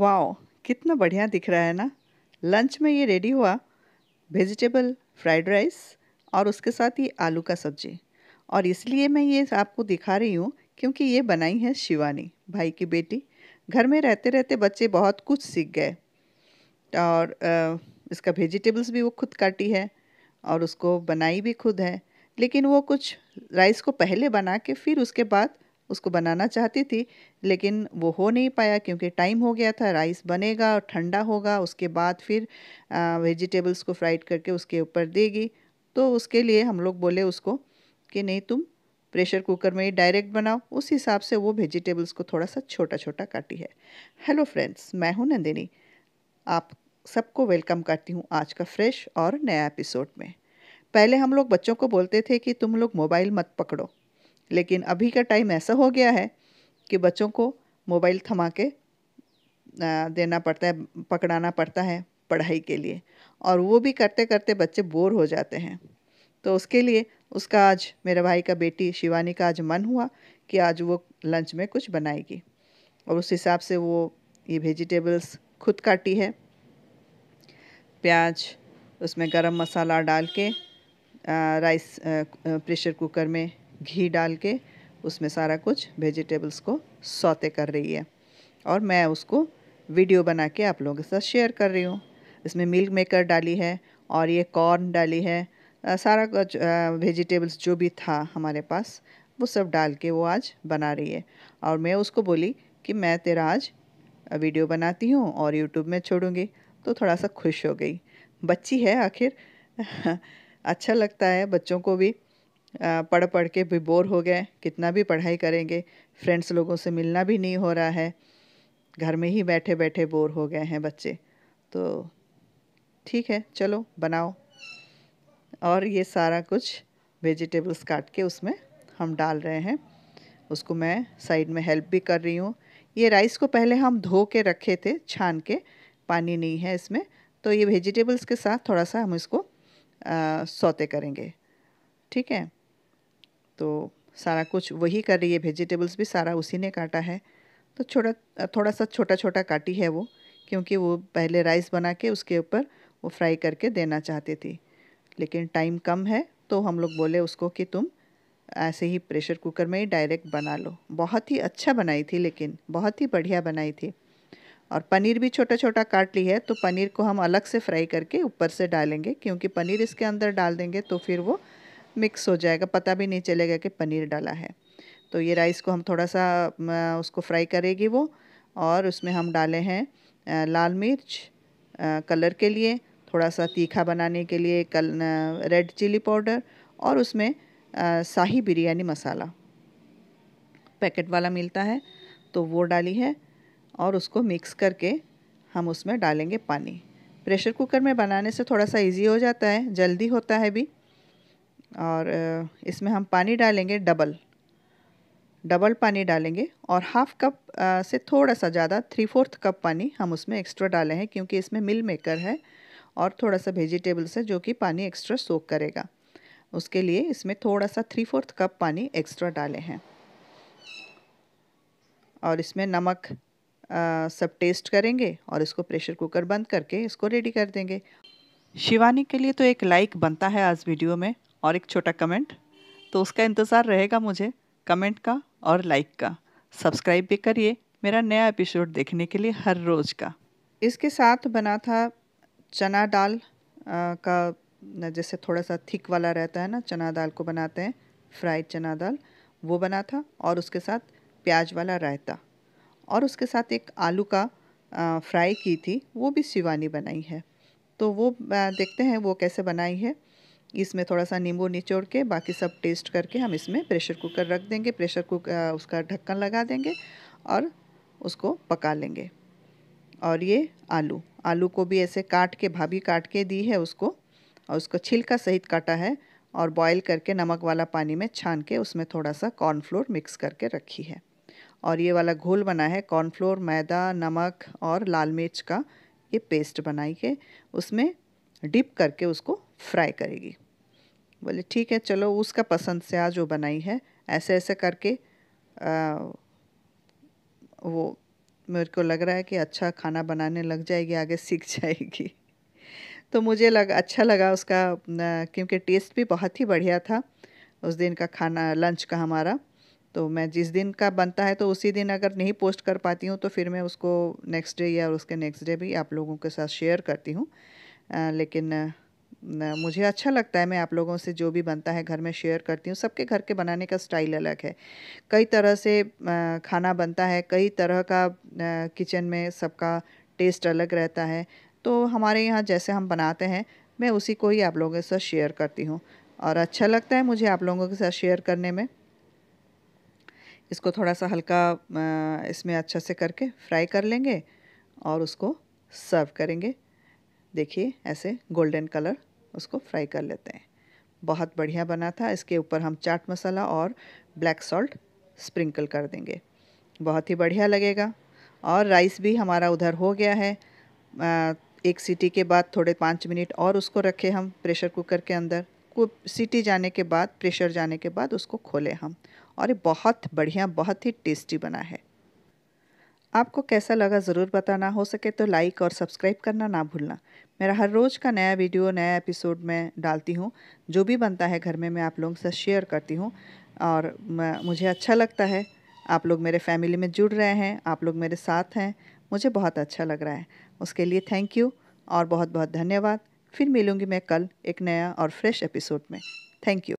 wow कितना बढ़िया दिख रहा है ना लंच में ये रेडी हुआ वेजिटेबल फ्राइड राइस और उसके साथ ही आलू का सब्जी और इसलिए मैं ये आपको दिखा रही हूँ क्योंकि ये बनाई है शिवानी भाई की बेटी घर में रहते रहते बच्चे बहुत कुछ सीख गए और इसका वेजिटेबल्स भी वो खुद काटी है और उसको बनाई भी खुद है लेकिन वो कुछ राइस को पहले बना के फिर उसके बाद उसको बनाना चाहती थी लेकिन वो हो नहीं पाया क्योंकि टाइम हो गया था राइस बनेगा और ठंडा होगा उसके बाद फिर वेजिटेबल्स को फ्राइड करके उसके ऊपर देगी तो उसके लिए हम लोग बोले उसको कि नहीं तुम प्रेशर कुकर में ही डायरेक्ट बनाओ उस हिसाब से वो वेजिटेबल्स को थोड़ा सा छोटा छोटा काटी है हेलो फ्रेंड्स मैं हूं नंदिनी आप सबको वेलकम करती हूं आज का फ्रेश और नया एपिसोड में पहले हम लोग बच्चों को बोलते थे कि तुम लोग मोबाइल मत पकड़ो लेकिन अभी का टाइम ऐसा हो गया है कि बच्चों को मोबाइल थमा के देना पड़ता है पकड़ाना पड़ता है पढ़ाई के लिए और वो भी करते करते बच्चे बोर हो जाते हैं तो उसके लिए उसका आज मेरे भाई का बेटी शिवानी का आज मन हुआ कि आज वो लंच में कुछ बनाएगी और उस हिसाब से वो ये वेजिटेबल्स खुद काटी है प्याज उसमें गरम मसाला डाल के राइस प्रेशर कुकर में घी डाल के उसमें सारा कुछ वेजिटेबल्स को सौते कर रही है और मैं उसको वीडियो बना के आप लोगों के साथ शेयर कर रही हूँ इसमें मिल्क मेकर डाली है और ये कॉर्न डाली है सारा कुछ वेजिटेबल्स जो भी था हमारे पास वो सब डाल के वो आज बना रही है और मैं उसको बोली कि मैं तेरा आज वीडियो बनाती हूँ और यूट्यूब में छोड़ूंगी तो थोड़ा सा खुश हो गई बच्ची है आखिर अच्छा लगता है बच्चों को भी पढ़ पढ़ के भी बोर हो गए कितना भी पढ़ाई करेंगे फ्रेंड्स लोगों से मिलना भी नहीं हो रहा है घर में ही बैठे बैठे बोर हो गए हैं बच्चे तो ठीक है चलो बनाओ और ये सारा कुछ वेजिटेबल्स काट के उसमें हम डाल रहे हैं उसको मैं साइड में हेल्प भी कर रही हूँ ये राइस को पहले हम धो के रखे थे छान के पानी नहीं है इसमें तो ये वेजिटेबल्स के साथ थोड़ा सा हम इसको आ, सौते करेंगे ठीक है तो सारा कुछ वही कर रही है वेजिटेबल्स भी सारा उसी ने काटा है तो छोटा थोड़ा सा छोटा छोटा काटी है वो क्योंकि वो पहले राइस बना के उसके ऊपर वो फ्राई करके देना चाहती थी लेकिन टाइम कम है तो हम लोग बोले उसको कि तुम ऐसे ही प्रेशर कुकर में ही डायरेक्ट बना लो बहुत ही अच्छा बनाई थी लेकिन बहुत ही बढ़िया बनाई थी और पनीर भी छोटा छोटा काट ली है तो पनीर को हम अलग से फ्राई करके ऊपर से डालेंगे क्योंकि पनीर इसके अंदर डाल देंगे तो फिर वो मिक्स हो जाएगा पता भी नहीं चलेगा कि पनीर डाला है तो ये राइस को हम थोड़ा सा उसको फ्राई करेगी वो और उसमें हम डाले हैं लाल मिर्च कलर के लिए थोड़ा सा तीखा बनाने के लिए कल रेड चिली पाउडर और उसमें शाही बिरयानी मसाला पैकेट वाला मिलता है तो वो डाली है और उसको मिक्स करके हम उसमें डालेंगे पानी प्रेशर कुकर में बनाने से थोड़ा सा इजी हो जाता है जल्दी होता है भी और इसमें हम पानी डालेंगे डबल डबल पानी डालेंगे और हाफ़ कप से थोड़ा सा ज़्यादा थ्री फोर्थ कप पानी हम उसमें एक्स्ट्रा डाले हैं क्योंकि इसमें मिल मेकर है और थोड़ा सा वेजिटेबल्स है जो कि पानी एक्स्ट्रा सोख करेगा उसके लिए इसमें थोड़ा सा थ्री फोर्थ कप पानी एक्स्ट्रा डाले हैं और इसमें नमक आ, सब टेस्ट करेंगे और इसको प्रेशर कुकर बंद करके इसको रेडी कर देंगे शिवानी के लिए तो एक लाइक बनता है आज वीडियो में और एक छोटा कमेंट तो उसका इंतज़ार रहेगा मुझे कमेंट का और लाइक का सब्सक्राइब भी करिए मेरा नया एपिसोड देखने के लिए हर रोज़ का इसके साथ बना था चना दाल का जैसे थोड़ा सा थिक वाला रहता है ना चना दाल को बनाते हैं फ्राइड चना दाल वो बना था और उसके साथ प्याज वाला रायता और उसके साथ एक आलू का फ्राई की थी वो भी शिवानी बनाई है तो वो देखते हैं वो कैसे बनाई है इसमें थोड़ा सा नींबू निचोड़ के बाकी सब टेस्ट करके हम इसमें प्रेशर कुकर रख देंगे प्रेशर कुक उसका ढक्कन लगा देंगे और उसको पका लेंगे और ये आलू आलू को भी ऐसे काट के भाभी काट के दी है उसको और उसको छिलका सहित काटा है और बॉईल करके नमक वाला पानी में छान के उसमें थोड़ा सा कॉर्नफ्लोर मिक्स करके रखी है और ये वाला घोल बना है कॉर्नफ्लोर मैदा नमक और लाल मिर्च का ये पेस्ट बनाई के उसमें डिप करके उसको फ्राई करेगी बोले ठीक है चलो उसका पसंद से आज वो बनाई है ऐसे ऐसे करके आ, वो मेरे को लग रहा है कि अच्छा खाना बनाने लग जाएगी आगे सीख जाएगी तो मुझे लग अच्छा लगा उसका क्योंकि टेस्ट भी बहुत ही बढ़िया था उस दिन का खाना लंच का हमारा तो मैं जिस दिन का बनता है तो उसी दिन अगर नहीं पोस्ट कर पाती हूँ तो फिर मैं उसको नेक्स्ट डे या उसके नेक्स्ट डे भी आप लोगों के साथ शेयर करती हूँ लेकिन मुझे अच्छा लगता है मैं आप लोगों से जो भी बनता है घर में शेयर करती हूँ सबके घर के बनाने का स्टाइल अलग है कई तरह से खाना बनता है कई तरह का किचन में सबका टेस्ट अलग रहता है तो हमारे यहाँ जैसे हम बनाते हैं मैं उसी को ही आप लोगों के साथ शेयर करती हूँ और अच्छा लगता है मुझे आप लोगों के साथ शेयर करने में इसको थोड़ा सा हल्का इसमें अच्छा से करके फ्राई कर लेंगे और उसको सर्व करेंगे देखिए ऐसे गोल्डन कलर उसको फ्राई कर लेते हैं बहुत बढ़िया बना था इसके ऊपर हम चाट मसाला और ब्लैक सॉल्ट स्प्रिंकल कर देंगे बहुत ही बढ़िया लगेगा और राइस भी हमारा उधर हो गया है एक सीटी के बाद थोड़े पाँच मिनट और उसको रखे हम प्रेशर कुकर के अंदर सीटी जाने के बाद प्रेशर जाने के बाद उसको खोले हम और ये बहुत बढ़िया बहुत ही टेस्टी बना है आपको कैसा लगा ज़रूर बताना हो सके तो लाइक और सब्सक्राइब करना ना भूलना मेरा हर रोज़ का नया वीडियो नया एपिसोड मैं डालती हूँ जो भी बनता है घर में मैं आप लोगों से शेयर करती हूँ और मुझे अच्छा लगता है आप लोग मेरे फैमिली में जुड़ रहे हैं आप लोग मेरे साथ हैं मुझे बहुत अच्छा लग रहा है उसके लिए थैंक यू और बहुत बहुत धन्यवाद फिर मिलूँगी मैं कल एक नया और फ्रेश एपिसोड में थैंक यू